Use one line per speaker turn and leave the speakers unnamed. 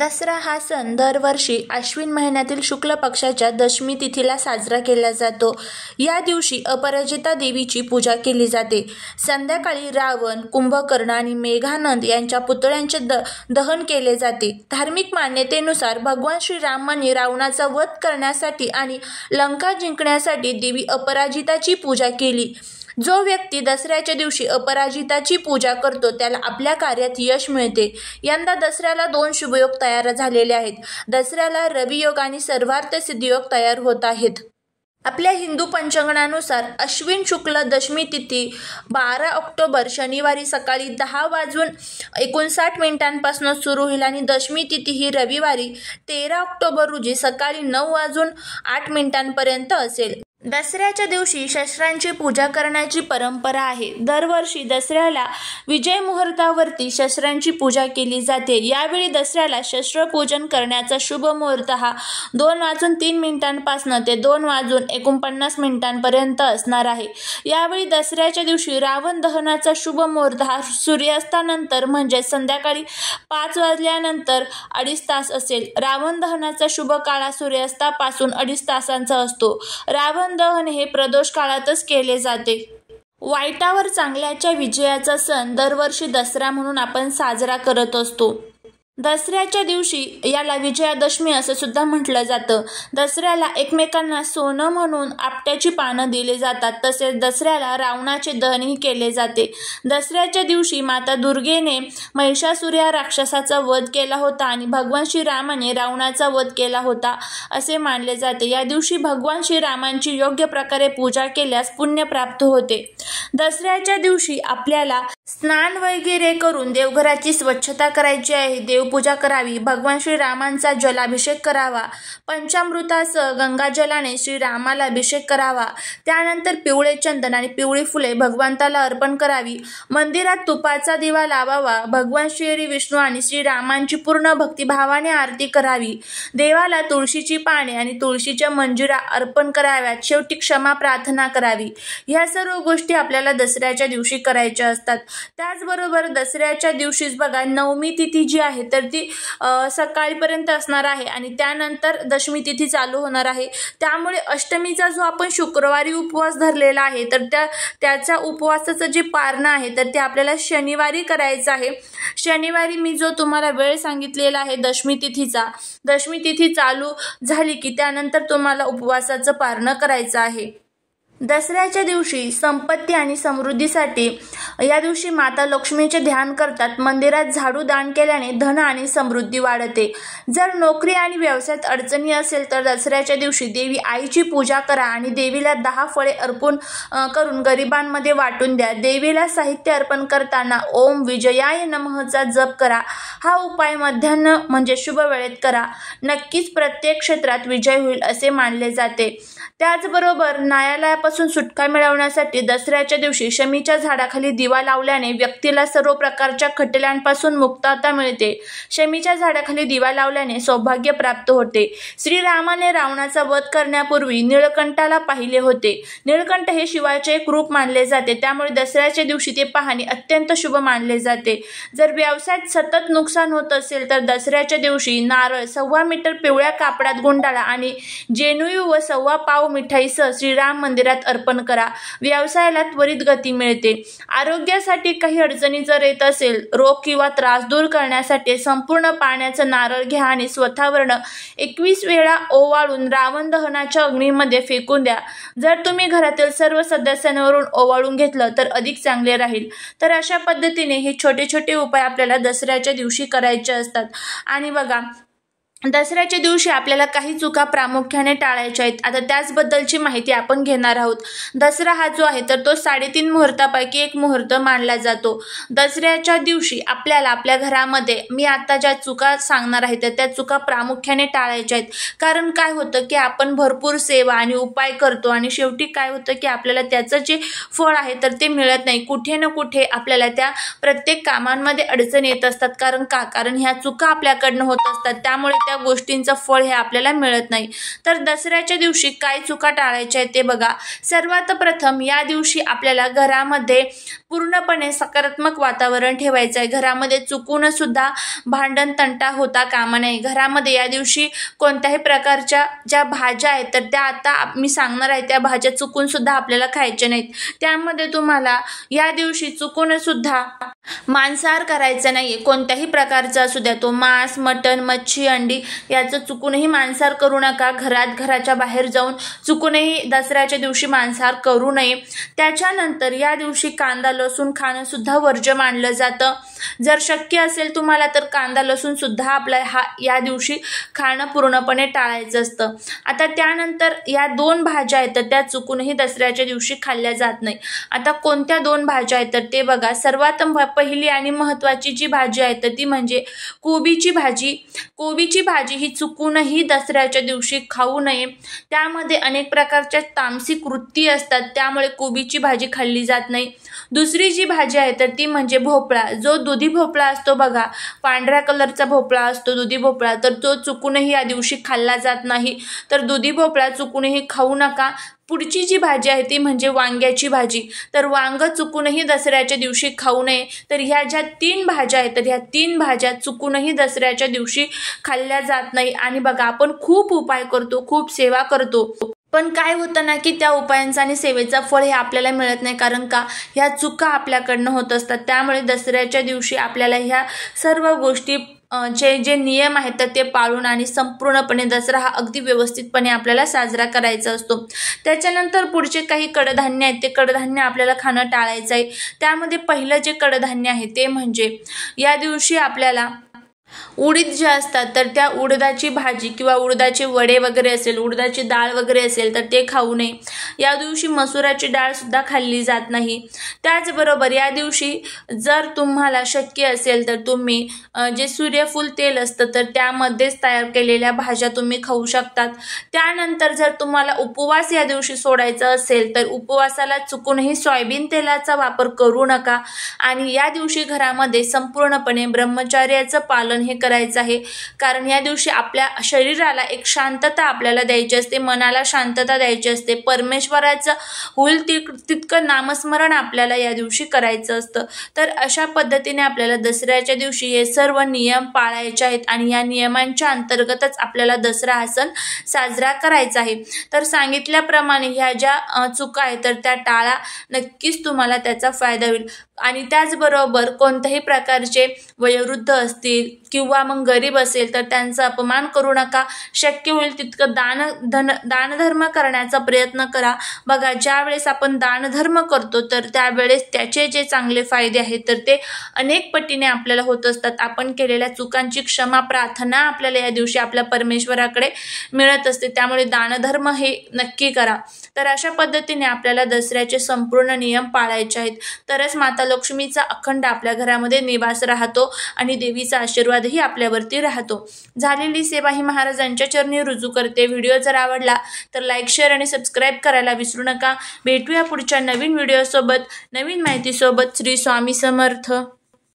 दसरा हा सण दरवर्षी आश्विन महिन्यातील शुक्ल पक्षाच्या दशमी तिथीला साजरा केला जातो या दिवशी अपराजिता देवीची पूजा केली जाते संध्याकाळी रावण कुंभकर्ण आणि मेघानंद यांच्या पुतळ्यांचे द दहन केले जाते धार्मिक मान्यतेनुसार भगवान श्रीरामाने रावणाचा वध करण्यासाठी आणि लंका जिंकण्यासाठी देवी अपराजिताची पूजा केली जो व्यक्ती दसऱ्याच्या दिवशी अपराजिताची पूजा करतो त्याला आपल्या कार्यात यश मिळते यंदा दसऱ्याला दोन शुभयोग तयार झालेले आहेत दसऱ्याला रवियोग आणि सर्वार्थ सिद्धियोग तयार होत आहेत आपल्या हिंदू पंचांगणानुसार अश्विन शुक्ल दशमी तिथी बारा ऑक्टोबर शनिवारी सकाळी दहा वाजून एकोणसाठ मिनिटांपासून सुरू होईल आणि दशमी तिथी ही रविवारी तेरा ऑक्टोबर रोजी सकाळी नऊ वाजून आठ मिनिटांपर्यंत असेल दसऱ्याच्या दिवशी शस्त्रांची पूजा करण्याची परंपरा आहे दरवर्षी दसऱ्याला विजय मुहूर्तावरती शस्त्रांची पूजा केली जाते यावेळी दसऱ्याला शस्त्रपूजन करण्याचा शुभ मुहूर्त हा दोन वाजून तीन मिनिटांपासून ते दोन वाजून एकोणपन्नास मिनिटांपर्यंत असणार आहे यावेळी दसऱ्याच्या दिवशी रावण दहनाचा शुभ मुहूर्त हा सूर्यास्तानंतर म्हणजे संध्याकाळी पाच वाजल्यानंतर अडीच तास असेल रावण दहनाचा शुभ काळा सूर्यास्तापासून अडीच तासांचा असतो रावण दहन हे प्रदोष काळातच केले जाते वाईटावर चांगल्याच्या विजयाचा सण दरवर्षी दसरा म्हणून आपण साजरा करत असतो दसऱ्याच्या दिवशी याला विजयादशमी असं सुद्धा म्हटलं जातं दसऱ्याला एकमेकांना सोनं म्हणून आपट्याची पानं दिली जातात तसेच दसऱ्याला रावणाचे दहनही केले जाते दसऱ्याच्या दिवशी माता दुर्गेने महिषासुर या राक्षसाचा वध केला होता आणि भगवान श्रीरामाने रावणाचा वध केला होता असे मानले जाते या दिवशी भगवान श्रीरामांची योग्य प्रकारे पूजा केल्यास पुण्य प्राप्त होते दसऱ्याच्या दिवशी आपल्याला स्नान वगैरे करून देवघराची स्वच्छता करायची आहे देव देवपूजा करावी भगवान श्रीरामांचा जलाभिषेक करावा पंचामृतासह गंगाजलाने श्रीरामाला अभिषेक करावा त्यानंतर पिवळे चंदन आणि पिवळी फुले भगवंताला अर्पण करावी मंदिरात तुपाचा दिवा लावावा भगवान श्री विष्णू आणि श्रीरामांची पूर्ण भक्तिभावाने आरती करावी देवाला तुळशीची पाने आणि तुळशीच्या मंजुरा अर्पण कराव्यात शेवटी क्षमा प्रार्थना करावी या सर्व गोष्टी आपल्याला दसऱ्याच्या दिवशी करायच्या असतात त्याचबरोबर दसऱ्याच्या दिवशीच बघा नवमी तिथी जी आहे तर ती सकाळीपर्यंत असणार आहे आणि त्यानंतर दशमी तिथी चालू होणार आहे त्यामुळे अष्टमीचा जो आपण शुक्रवारी उपवास धरलेला आहे तर त्या त्याचा उपवासाचं जे पारणं आहे तर ते आपल्याला शनिवारी करायचं आहे शनिवारी मी जो तुम्हाला वेळ सांगितलेला आहे दशमी तिथीचा दशमी तिथी चालू झाली की त्यानंतर तुम्हाला उपवासाचं पारणं करायचं आहे दसऱ्याच्या दिवशी संपत्ती आणि समृद्धीसाठी या दिवशी माता लक्ष्मीचे ध्यान करतात मंदिरात झाडू दान केल्याने धन आणि समृद्धी वाढते जर नोकरी आणि व्यवसायात अडचणी असेल तर दसऱ्याच्या दिवशी देवी आईची पूजा करा आणि देवीला दहा फळे अर्पण करून गरिबांमध्ये वाटून द्या देवीला साहित्य अर्पण करताना ओम विजयाय नमहचा जप करा हा उपाय मध्यान्ह म्हणजे शुभ वेळेत करा नक्कीच प्रत्येक क्षेत्रात विजय होईल असे मानले जाते त्याचबरोबर न्यायालयापासून सुटका मिळवण्यासाठी दसऱ्याच्या दिवशी शमीच्या झाडाखाली दिवा लावल्याने व्यक्तीला सर्व प्रकारच्या खटल्यांपासून मुक्तता मिळते शमीच्या झाडाखाली दिवा लावल्याने सौभाग्य प्राप्त होते श्रीरामाने रावणाचा वध करण्यापूर्वी निळकंठाला पाहिले होते निळकंठ हे शिवाचे एक रूप मानले जाते त्यामुळे दसऱ्याच्या दिवशी ते पाहणे अत्यंत शुभ मानले जाते जर व्यवसायात सतत नुकसान होत असेल तर दसऱ्याच्या दिवशी नारळ सव्वा मीटर पिवळ्या कापडात गुंडाळा आणि जेनुई व सव्वा पाव मिठाईसह श्रीराम मंदिरात अर्पण करा व्यवसायाला त्वरित गती मिळते आरोग्यासाठी काही अडचणी जर येत असेल रोग किंवा त्रास दूर करण्यासाठी संपूर्ण पाण्याचं नारळ घ्या आणि स्वतःवरनं एकवीस वेळा ओवाळून रावण दहनाच्या अग्नीमध्ये फेकून द्या जर तुम्ही घरातील सर्व सदस्यांवरून ओवाळून घेतलं तर अधिक चांगले राहील तर अशा पद्धतीने हे छोटे छोटे उपाय आपल्याला दसऱ्याच्या दिवशी करायचे असतात आणि बघा दसऱ्याच्या दिवशी आपल्याला काही चुका प्रामुख्याने टाळायच्या आहेत आता त्याचबद्दलची माहिती आपण घेणार आहोत दसरा हा जो आहे तर तो साडेतीन मुहूर्तापैकी एक मुहूर्त मानला जातो दसऱ्याच्या दिवशी आपल्याला आपल्या घरामध्ये मी आता ज्या चुका सांगणार आहे त्या चुका प्रामुख्याने टाळायच्या आहेत कारण काय होतं की आपण भरपूर सेवा आणि उपाय करतो आणि शेवटी काय होतं की आपल्याला त्याचं जे फळ आहे तर ते मिळत नाही कुठे ना कुठे आपल्याला त्या प्रत्येक कामांमध्ये अडचण येत असतात कारण का कारण ह्या चुका आपल्याकडनं होत असतात त्यामुळे त्या गोष्टींचं फळ हे आपल्याला मिळत नाही तर दसऱ्याच्या दिवशी काय चुका टाळायच्या आहेत ते बघा सर्वात प्रथम या दिवशी आपल्याला घरामध्ये पूर्णपणे सकारात्मक वातावरण ठेवायचं आहे घरामध्ये चुकून सुद्धा भांडण तंटा होता कामा नाही घरामध्ये या दिवशी कोणत्याही प्रकारच्या ज्या भाज्या आहेत तर त्या आता मी सांगणार आहे त्या भाज्या चुकून सुद्धा आपल्याला खायच्या नाहीत त्यामध्ये तुम्हाला या दिवशी चुकून सुद्धा मांसाहार करायचा नाही कोणत्याही प्रकारचा असू द्या तो मांस मटण मच्छी अंडी याचं चुकूनही मांसाहार करू नका घरात घराच्या बाहेर जाऊन चुकूनही दसऱ्याच्या दिवशी मांसाहार करू नये त्याच्यानंतर या दिवशी कांदा लसूण खाणं सुद्धा वर्ज्य मानलं जातं जर शक्य असेल तुम्हाला तर कांदा लसूण सुद्धा आपला हा या दिवशी खाणं पूर्णपणे टाळायचं असतं आता त्यानंतर या दोन भाज्या तर त्या चुकूनही दसऱ्याच्या दिवशी खाल्ल्या जात नाही आता कोणत्या दोन भाज्या तर ते बघा सर्वात पहिली आणि महत्त्वाची जी भाजी आहे ती म्हणजे कोबीची भाजी कोबीची भाजी ही चुकूनही दसऱ्याच्या दिवशी खाऊ नये त्यामध्ये अनेक प्रकारच्या तामसिक वृत्ती असतात त्यामुळे कोबीची भाजी खाल्ली जात नाही दुसरी जी भाजी आहे तर ती म्हणजे भोपळा जो दुधी भोपळा असतो बघा पांढऱ्या कलरचा भोपळा असतो दुधी भोपळा तर तो चुकूनही या दिवशी खाल्ला जात नाही तर दुधी भोपळा चुकूनही खाऊ नका पुढची जी भाजी आहे ती म्हणजे वांग्याची भाजी तर वांग चुकूनही दसऱ्याच्या दिवशी खाऊ नये तर ह्या ज्या तीन भाज्या आहेत तर ह्या तीन भाज्या चुकूनही दसऱ्याच्या दिवशी खाल्ल्या जात नाही आणि बघा आपण खूप उपाय करतो खूप सेवा करतो पण काय होतं ना की त्या उपायांचा आणि सेवेचा फळ हे आपल्याला मिळत नाही कारण का ह्या चुका आपल्याकडनं होत असतात त्यामुळे दसऱ्याच्या दिवशी आपल्याला ह्या सर्व गोष्टी जे जे नियम आहेत तर ते पाळून आणि संपूर्णपणे दसरा हा अगदी व्यवस्थितपणे आपल्याला साजरा करायचा असतो त्याच्यानंतर पुढचे काही कडधान्य आहेत ते कडधान्य आपल्याला खाणं टाळायचं आहे त्यामध्ये पहिलं जे कडधान्य आहे ते म्हणजे या दिवशी आपल्याला उडीद जे असतात तर त्या उडदाची भाजी किंवा उडदाचे वडे वगैरे असेल उडदाची डाळ वगैरे असेल तर ते खाऊ नये या दिवशी मसुराची डाळसुद्धा खाल्ली जात नाही त्याचबरोबर या दिवशी जर तुम्हाला शक्य असेल तर तुम्ही जे सूर्यफूल तेल असतं तर त्यामध्येच तयार केलेल्या भाज्या तुम्ही खाऊ शकतात त्यानंतर जर तुम्हाला उपवास या दिवशी सोडायचा असेल तर उपवासाला चुकूनही सोयाबीन तेलाचा वापर करू नका आणि या दिवशी घरामध्ये संपूर्णपणे ब्रह्मचार्याचं पालन आपण हे करायचं आहे कारण या दिवशी आपल्या शरीराला एक शांतता आपल्याला द्यायची असते मनाला शांतता द्यायची असते परमेश्वराचं होईल तिक तितकं नामस्मरण आपल्याला या दिवशी करायचं असतं तर अशा पद्धतीने आपल्याला दसऱ्याच्या दिवशी हे सर्व नियम पाळायचे आहेत आणि या नियमांच्या अंतर्गतच आपल्याला दसरा हा सण साजरा करायचा आहे तर सांगितल्याप्रमाणे ह्या ज्या चुका आहेत तर त्या टाळा नक्कीच तुम्हाला त्याचा फायदा होईल आणि त्याचबरोबर कोणत्याही प्रकारचे वयोवृद्ध असतील किंवा मग गरीब असेल तर त्यांचा अपमान करू नका शक्य होईल तितकं दान धन दानधर्म करण्याचा प्रयत्न करा बघा ज्यावेळेस आपण दानधर्म करतो तर त्यावेळेस त्याचे जे चांगले फायदे आहेत तर ते अनेक पटीने आपल्याला होत असतात आपण केलेल्या चुकांची क्षमा प्रार्थना आपल्याला या दिवशी आपल्या परमेश्वराकडे मिळत असते त्यामुळे दानधर्म हे नक्की करा तर अशा पद्धतीने आपल्याला दसऱ्याचे संपूर्ण नियम पाळायचे आहेत तरच माता लक्ष्मीचा अखंड आपल्या घरामध्ये निवास राहतो आणि देवीचा आशीर्वाद आशीर्वादही आपल्यावरती राहतो झालेली सेवा ही महाराजांच्या चरणी रुजू करते व्हिडिओ जर आवडला तर लाईक शेअर आणि सबस्क्राईब करायला विसरू नका भेटूया पुढच्या नवीन व्हिडिओसोबत नवीन माहितीसोबत श्री स्वामी समर्थ